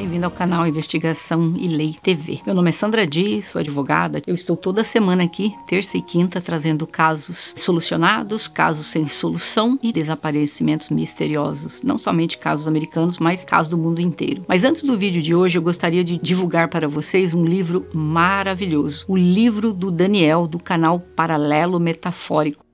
Bem-vindo ao canal Investigação e Lei TV. Meu nome é Sandra Dias, sou advogada. Eu estou toda semana aqui, terça e quinta, trazendo casos solucionados, casos sem solução e desaparecimentos misteriosos. Não somente casos americanos, mas casos do mundo inteiro. Mas antes do vídeo de hoje, eu gostaria de divulgar para vocês um livro maravilhoso. O livro do Daniel, do canal Paralelo Metafórico.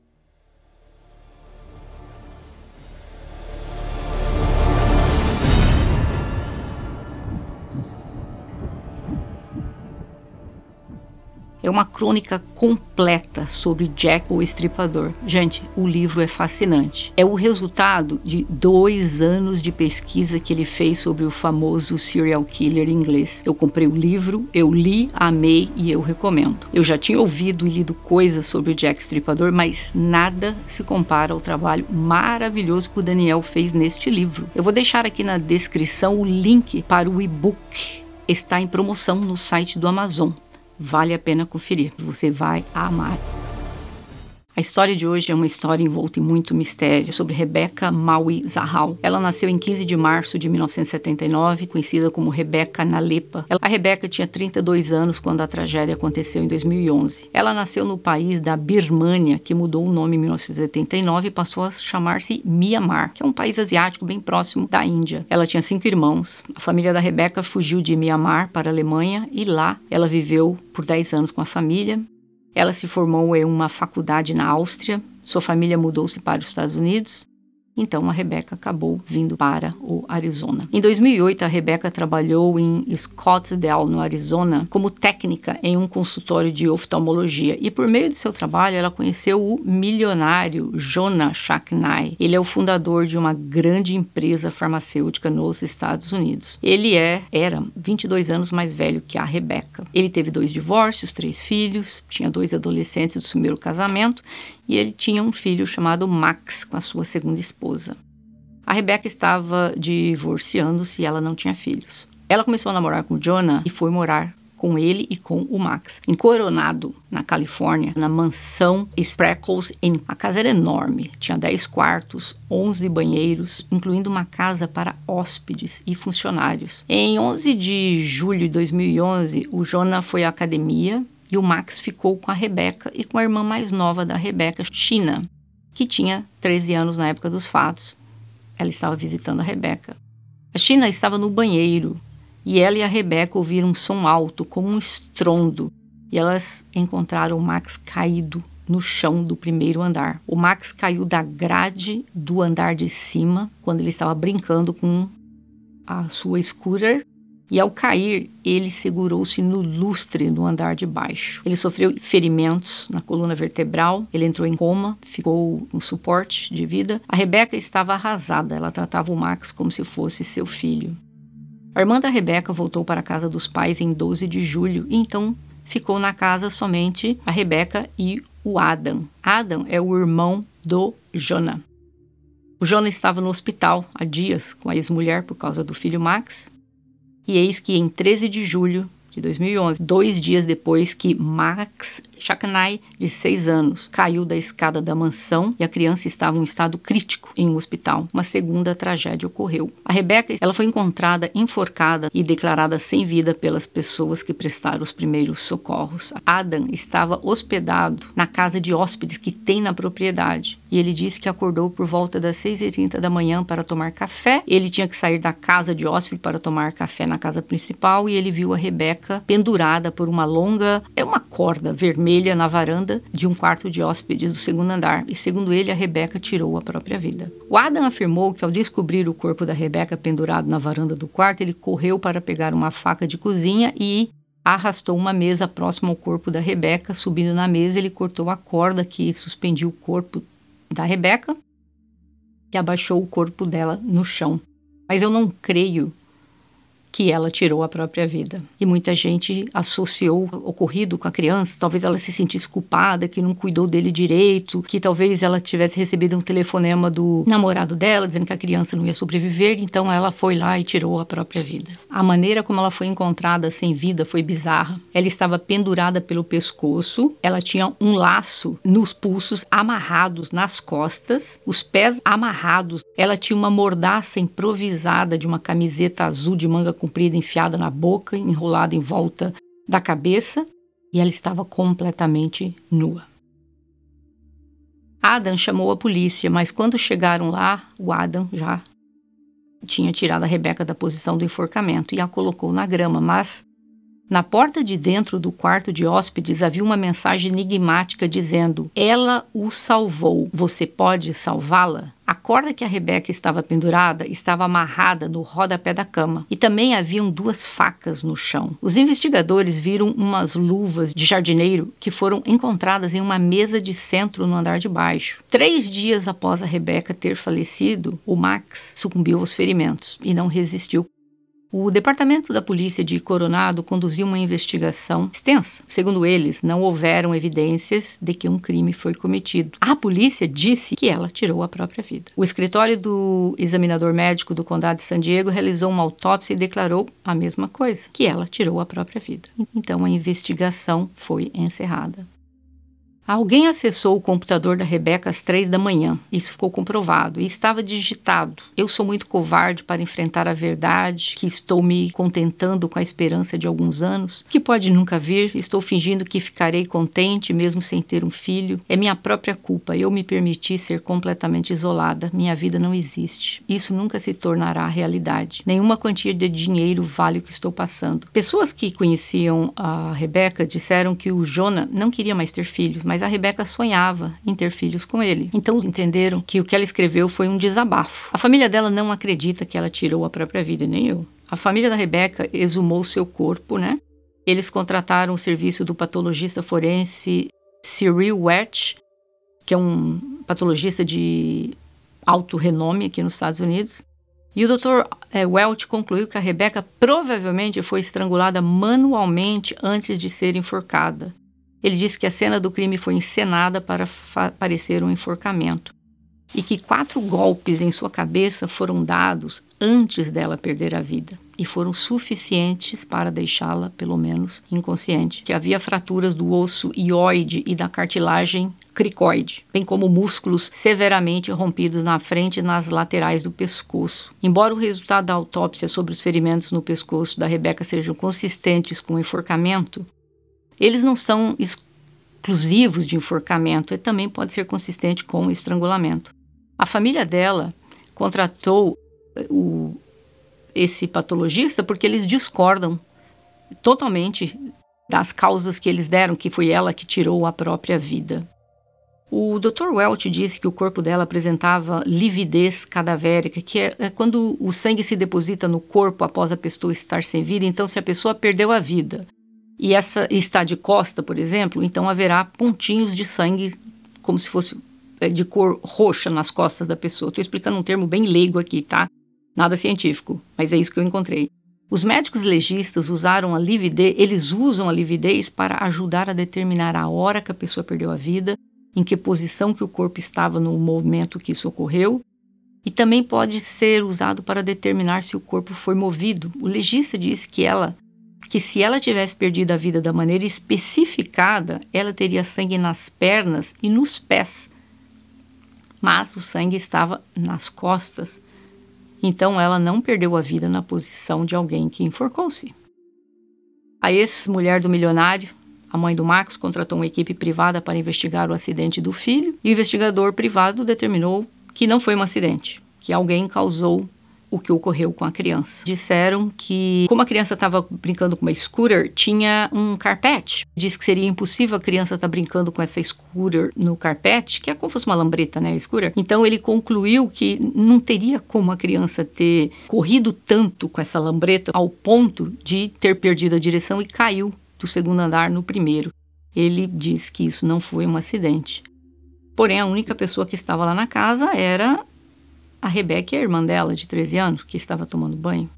É uma crônica completa sobre Jack o Estripador. Gente, o livro é fascinante. É o resultado de dois anos de pesquisa que ele fez sobre o famoso serial killer inglês. Eu comprei o livro, eu li, amei e eu recomendo. Eu já tinha ouvido e lido coisas sobre o Jack Estripador, mas nada se compara ao trabalho maravilhoso que o Daniel fez neste livro. Eu vou deixar aqui na descrição o link para o e-book. Está em promoção no site do Amazon vale a pena conferir. Você vai amar. A história de hoje é uma história envolta em muito mistério sobre Rebecca Maui Zahal. Ela nasceu em 15 de março de 1979, conhecida como Rebecca Nalepa. a Rebecca tinha 32 anos quando a tragédia aconteceu em 2011. Ela nasceu no país da Birmania, que mudou o nome em 1979 e passou a chamar-se Myanmar, que é um país asiático bem próximo da Índia. Ela tinha cinco irmãos. A família da Rebecca fugiu de Myanmar para a Alemanha e lá ela viveu por 10 anos com a família. Ela se formou em uma faculdade na Áustria, sua família mudou-se para os Estados Unidos então a Rebeca acabou vindo para o Arizona. Em 2008, a Rebeca trabalhou em Scottsdale, no Arizona, como técnica em um consultório de oftalmologia e por meio de seu trabalho ela conheceu o milionário Jonah Shacknai. Ele é o fundador de uma grande empresa farmacêutica nos Estados Unidos. Ele é era 22 anos mais velho que a Rebeca. Ele teve dois divórcios, três filhos, tinha dois adolescentes do primeiro casamento e ele tinha um filho chamado Max com a sua segunda esposa. A Rebecca estava divorciando-se e ela não tinha filhos. Ela começou a namorar com o Jonah e foi morar com ele e com o Max, em Coronado, na Califórnia, na mansão Spreckles Inn. A casa era enorme, tinha 10 quartos, 11 banheiros, incluindo uma casa para hóspedes e funcionários. Em 11 de julho de 2011, o Jonah foi à academia e o Max ficou com a Rebeca e com a irmã mais nova da Rebeca, China, que tinha 13 anos na época dos fatos. Ela estava visitando a Rebeca. A China estava no banheiro e ela e a Rebeca ouviram um som alto, como um estrondo, e elas encontraram o Max caído no chão do primeiro andar. O Max caiu da grade do andar de cima quando ele estava brincando com a sua scooter e ao cair, ele segurou-se no lustre no andar de baixo. Ele sofreu ferimentos na coluna vertebral, ele entrou em coma, ficou um suporte de vida. A Rebeca estava arrasada, ela tratava o Max como se fosse seu filho. A irmã da Rebeca voltou para a casa dos pais em 12 de julho, e então ficou na casa somente a Rebeca e o Adam. Adam é o irmão do Jonah. O Jonah estava no hospital há dias com a ex-mulher por causa do filho Max, e eis que em 13 de julho de 2011, dois dias depois que Max Chaknai, de 6 anos, caiu da escada da mansão e a criança estava em um estado crítico em um hospital. Uma segunda tragédia ocorreu. A Rebeca, ela foi encontrada enforcada e declarada sem vida pelas pessoas que prestaram os primeiros socorros. Adam estava hospedado na casa de hóspedes que tem na propriedade e ele disse que acordou por volta das 6h30 da manhã para tomar café. Ele tinha que sair da casa de hóspede para tomar café na casa principal e ele viu a Rebeca branca pendurada por uma longa, é uma corda vermelha na varanda de um quarto de hóspedes do segundo andar, e segundo ele, a Rebeca tirou a própria vida. O Adam afirmou que ao descobrir o corpo da Rebeca pendurado na varanda do quarto, ele correu para pegar uma faca de cozinha e arrastou uma mesa próxima ao corpo da Rebeca. Subindo na mesa, ele cortou a corda que suspendia o corpo da Rebeca e abaixou o corpo dela no chão. Mas eu não creio que ela tirou a própria vida. E muita gente associou o ocorrido com a criança, talvez ela se sentisse culpada, que não cuidou dele direito, que talvez ela tivesse recebido um telefonema do namorado dela dizendo que a criança não ia sobreviver, então ela foi lá e tirou a própria vida. A maneira como ela foi encontrada sem vida foi bizarra. Ela estava pendurada pelo pescoço, ela tinha um laço nos pulsos amarrados nas costas, os pés amarrados. Ela tinha uma mordaça improvisada de uma camiseta azul de manga comprida comprida enfiada na boca, enrolada em volta da cabeça, e ela estava completamente nua. Adam chamou a polícia, mas quando chegaram lá, o Adam já tinha tirado a Rebeca da posição do enforcamento e a colocou na grama, mas na porta de dentro do quarto de hóspedes havia uma mensagem enigmática dizendo: Ela o salvou, você pode salvá-la? A corda que a Rebeca estava pendurada estava amarrada no rodapé da cama e também haviam duas facas no chão. Os investigadores viram umas luvas de jardineiro que foram encontradas em uma mesa de centro no andar de baixo. Três dias após a Rebeca ter falecido, o Max sucumbiu aos ferimentos e não resistiu o Departamento da Polícia de Coronado conduziu uma investigação extensa. Segundo eles, não houveram evidências de que um crime foi cometido. A polícia disse que ela tirou a própria vida. O escritório do examinador médico do Condado de San Diego realizou uma autópsia e declarou a mesma coisa, que ela tirou a própria vida. Então a investigação foi encerrada. Alguém acessou o computador da Rebeca às três da manhã. Isso ficou comprovado e estava digitado. Eu sou muito covarde para enfrentar a verdade, que estou me contentando com a esperança de alguns anos, que pode nunca vir. Estou fingindo que ficarei contente mesmo sem ter um filho. É minha própria culpa. Eu me permiti ser completamente isolada. Minha vida não existe. Isso nunca se tornará realidade. Nenhuma quantia de dinheiro vale o que estou passando. Pessoas que conheciam a Rebeca disseram que o Jonah não queria mais ter filhos, mas mas a Rebeca sonhava em ter filhos com ele. Então entenderam que o que ela escreveu foi um desabafo. A família dela não acredita que ela tirou a própria vida, nem eu. A família da Rebeca exumou seu corpo, né? Eles contrataram o serviço do patologista forense Cyril Wetch, que é um patologista de alto renome aqui nos Estados Unidos. E o Dr. Eh, Welch concluiu que a Rebeca provavelmente foi estrangulada manualmente antes de ser enforcada. Ele disse que a cena do crime foi encenada para parecer um enforcamento e que quatro golpes em sua cabeça foram dados antes dela perder a vida e foram suficientes para deixá-la, pelo menos, inconsciente, que havia fraturas do osso ióide e da cartilagem cricoide, bem como músculos severamente rompidos na frente e nas laterais do pescoço. Embora o resultado da autópsia sobre os ferimentos no pescoço da Rebeca sejam consistentes com o enforcamento, eles não são exclusivos de enforcamento e também pode ser consistente com estrangulamento. A família dela contratou eh, o, esse patologista porque eles discordam totalmente das causas que eles deram, que foi ela que tirou a própria vida. O Dr. Welch disse que o corpo dela apresentava lividez cadavérica, que é, é, quando o sangue se deposita no corpo após a pessoa estar sem vida, então se a pessoa perdeu a vida e essa está de costa, por exemplo, então haverá pontinhos de sangue como se fosse é, de cor roxa nas costas da pessoa. Estou explicando um termo bem leigo aqui, tá? Nada científico, mas é isso que eu encontrei. Os médicos legistas usaram a lividez, eles usam a lividez para ajudar a determinar a hora que a pessoa perdeu a vida, em que posição que o corpo estava no momento que isso ocorreu, e também pode ser usado para determinar se o corpo foi movido. O legista diz que ela que se ela tivesse perdido a vida da maneira especificada, ela teria sangue nas pernas e nos pés. Mas o sangue estava nas costas. Então ela não perdeu a vida na posição de alguém que enforcou-se. A ex-mulher do milionário, a mãe do Max, contratou uma equipe privada para investigar o acidente do filho e o investigador privado determinou que não foi um acidente, que alguém causou o que ocorreu com a criança. Disseram que, como a criança estava brincando com uma scooter, tinha um carpete. Diz que seria impossível a criança estar tá brincando com essa scooter no carpete, que é como se fosse uma lambreta, né, a scooter. Então ele concluiu que não teria como a criança ter corrido tanto com essa lambreta ao ponto de ter perdido a direção e caiu do segundo andar no primeiro. Ele diz que isso não foi um acidente. Porém, a única pessoa que estava lá na casa era a Rebeca é a irmã dela, de 13 anos, que estava tomando banho.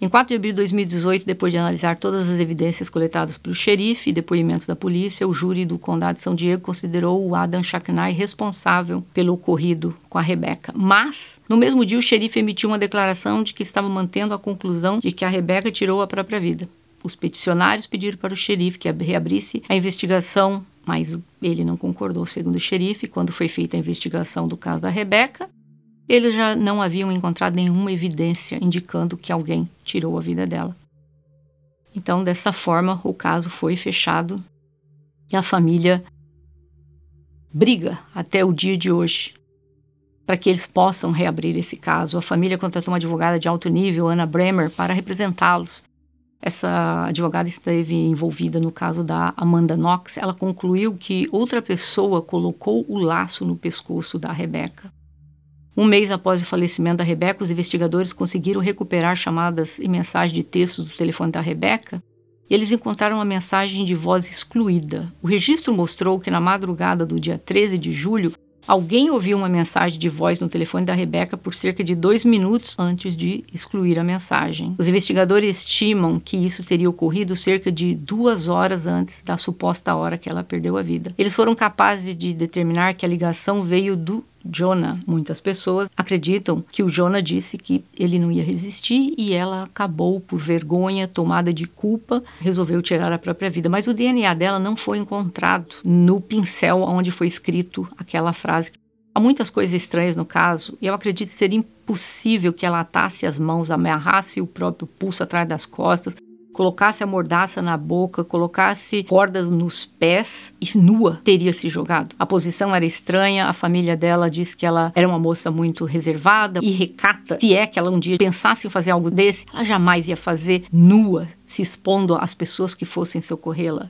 Em 4 de abril de 2018, depois de analisar todas as evidências coletadas pelo xerife e depoimentos da polícia, o júri do Condado de São Diego considerou o Adam Chaknay responsável pelo ocorrido com a Rebeca. Mas, no mesmo dia, o xerife emitiu uma declaração de que estava mantendo a conclusão de que a Rebeca tirou a própria vida. Os peticionários pediram para o xerife que reabrisse a investigação, mas ele não concordou, segundo o xerife. Quando foi feita a investigação do caso da Rebeca, eles já não haviam encontrado nenhuma evidência indicando que alguém tirou a vida dela. Então, dessa forma, o caso foi fechado e a família briga até o dia de hoje para que eles possam reabrir esse caso. A família contratou uma advogada de alto nível, Ana Bremer, para representá-los. Essa advogada esteve envolvida no caso da Amanda Knox. Ela concluiu que outra pessoa colocou o laço no pescoço da Rebeca. Um mês após o falecimento da Rebeca, os investigadores conseguiram recuperar chamadas e mensagens de textos do telefone da Rebeca e eles encontraram uma mensagem de voz excluída. O registro mostrou que na madrugada do dia 13 de julho, alguém ouviu uma mensagem de voz no telefone da Rebeca por cerca de dois minutos antes de excluir a mensagem. Os investigadores estimam que isso teria ocorrido cerca de duas horas antes da suposta hora que ela perdeu a vida. Eles foram capazes de determinar que a ligação veio do Jonah, muitas pessoas acreditam que o Jonah disse que ele não ia resistir e ela acabou por vergonha, tomada de culpa, resolveu tirar a própria vida. Mas o DNA dela não foi encontrado no pincel onde foi escrito aquela frase. Há muitas coisas estranhas no caso e eu acredito ser impossível que ela atasse as mãos, amarrasse o próprio pulso atrás das costas, colocasse a mordaça na boca, colocasse cordas nos pés e nua teria se jogado. A posição era estranha, a família dela disse que ela era uma moça muito reservada e recata. Se é que ela um dia pensasse em fazer algo desse, ela jamais ia fazer nua, se expondo às pessoas que fossem socorrê-la.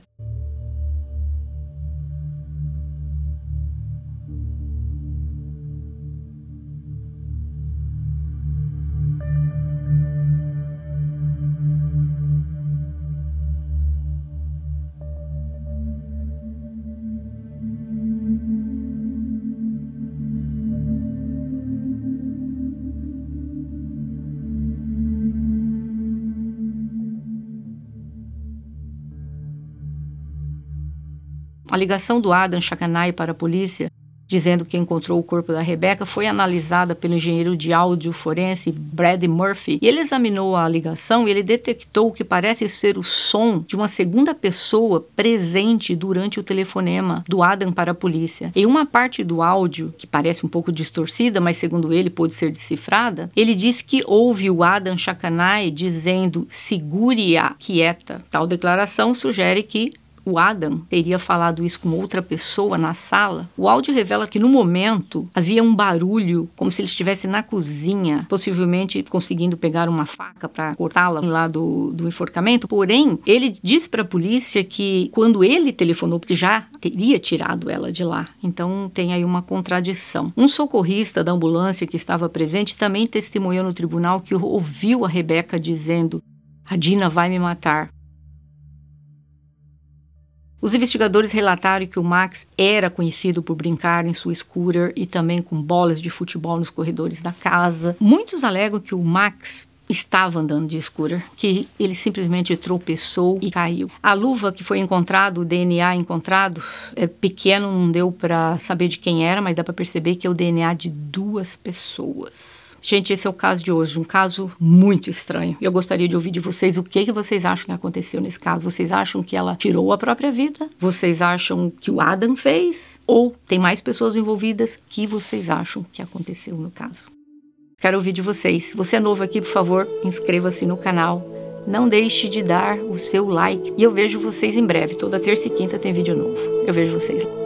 A ligação do Adam Chacanay para a polícia, dizendo que encontrou o corpo da Rebeca, foi analisada pelo engenheiro de áudio forense Brad Murphy. E ele examinou a ligação e ele detectou o que parece ser o som de uma segunda pessoa presente durante o telefonema do Adam para a polícia. Em uma parte do áudio, que parece um pouco distorcida, mas segundo ele pôde ser decifrada, ele diz que ouve o Adam Chacanay dizendo segure-a quieta. Tal declaração sugere que o Adam teria falado isso com outra pessoa na sala, o áudio revela que no momento havia um barulho, como se ele estivesse na cozinha, possivelmente conseguindo pegar uma faca para cortá-la lá do, do enforcamento. Porém, ele disse para a polícia que quando ele telefonou, porque já teria tirado ela de lá. Então tem aí uma contradição. Um socorrista da ambulância que estava presente também testemunhou no tribunal que ouviu a Rebeca dizendo: A Dina vai me matar. Os investigadores relataram que o Max era conhecido por brincar em sua scooter e também com bolas de futebol nos corredores da casa. Muitos alegam que o Max estava andando de scooter, que ele simplesmente tropeçou e caiu. A luva que foi encontrada, o DNA encontrado, é pequeno, não deu para saber de quem era, mas dá para perceber que é o DNA de duas pessoas. Gente, esse é o caso de hoje, um caso muito estranho. Eu gostaria de ouvir de vocês o que, que vocês acham que aconteceu nesse caso. Vocês acham que ela tirou a própria vida? Vocês acham que o Adam fez? Ou tem mais pessoas envolvidas? O que vocês acham que aconteceu no caso? Quero ouvir de vocês. Se você é novo aqui, por favor, inscreva-se no canal. Não deixe de dar o seu like. E eu vejo vocês em breve. Toda terça e quinta tem vídeo novo. Eu vejo vocês lá.